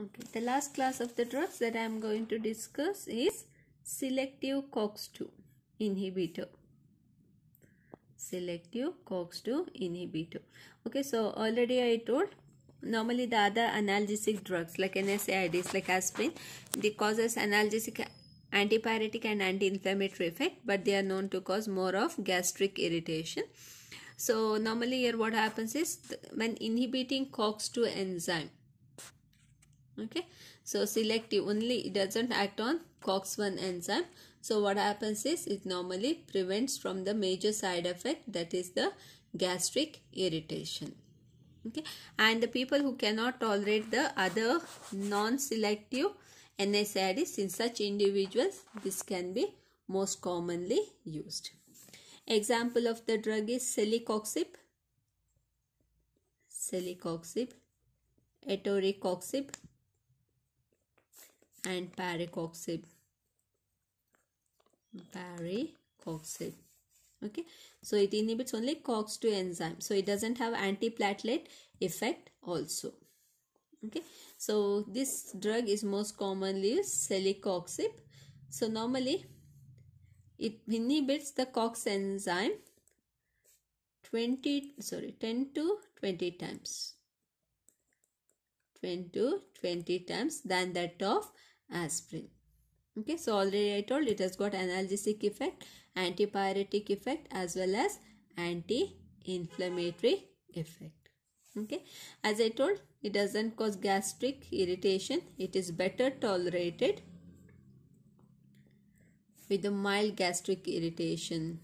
Okay, the last class of the drugs that I am going to discuss is selective COX-2 inhibitor. Selective COX-2 inhibitor. Okay, so already I told normally the other analgesic drugs like NSAIDs like aspirin they causes analgesic antipyretic and anti-inflammatory effect but they are known to cause more of gastric irritation so normally here what happens is when inhibiting cox2 enzyme okay so selective only it doesn't act on cox1 enzyme so what happens is it normally prevents from the major side effect that is the gastric irritation okay and the people who cannot tolerate the other non-selective NSAIDs in such individuals this can be most commonly used example of the drug is celecoxib celecoxib etoricoxib and paracoxib paracoxib okay so it inhibits only cox2 enzyme so it doesn't have antiplatelet effect also okay so this drug is most commonly used celecoxib so normally it inhibits the cox enzyme 20 sorry 10 to 20 times 20, 20 times than that of aspirin. Okay, so already I told it has got analgesic effect, antipyretic effect as well as anti-inflammatory effect. Okay, as I told, it doesn't cause gastric irritation. It is better tolerated with a mild gastric irritation.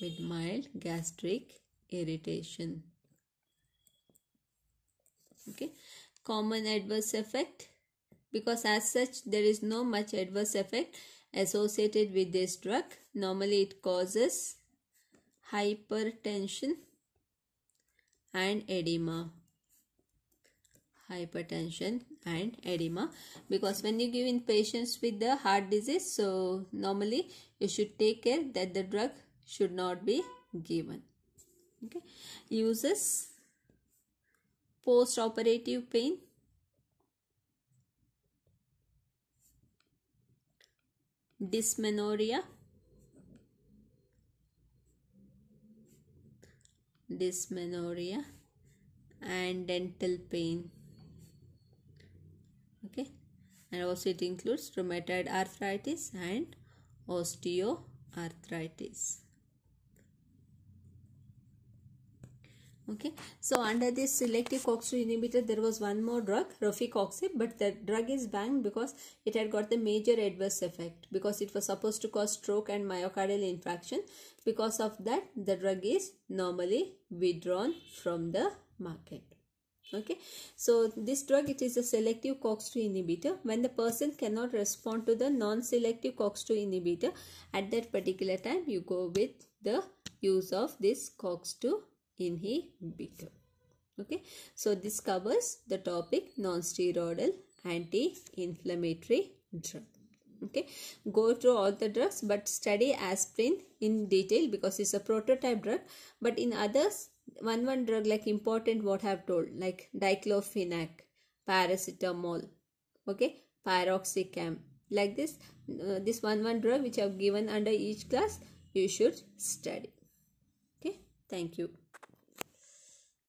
With mild gastric irritation okay common adverse effect because as such there is no much adverse effect associated with this drug normally it causes hypertension and edema hypertension and edema because when you give in patients with the heart disease so normally you should take care that the drug should not be given okay uses post-operative pain. Dysmenorrhea. Dysmenorrhea and dental pain. Okay. And also it includes rheumatoid arthritis and osteoarthritis. okay so under this selective COX-2 inhibitor there was one more drug rofecoxib but that drug is banned because it had got the major adverse effect because it was supposed to cause stroke and myocardial infarction because of that the drug is normally withdrawn from the market okay so this drug it is a selective cox2 inhibitor when the person cannot respond to the non-selective cox2 inhibitor at that particular time you go with the use of this cox2 inhibitor okay so this covers the topic non-steroidal anti-inflammatory drug okay go through all the drugs but study aspirin in detail because it's a prototype drug but in others one one drug like important what i've told like diclofenac paracetamol okay pyroxicam like this uh, this one one drug which i've given under each class you should study okay thank you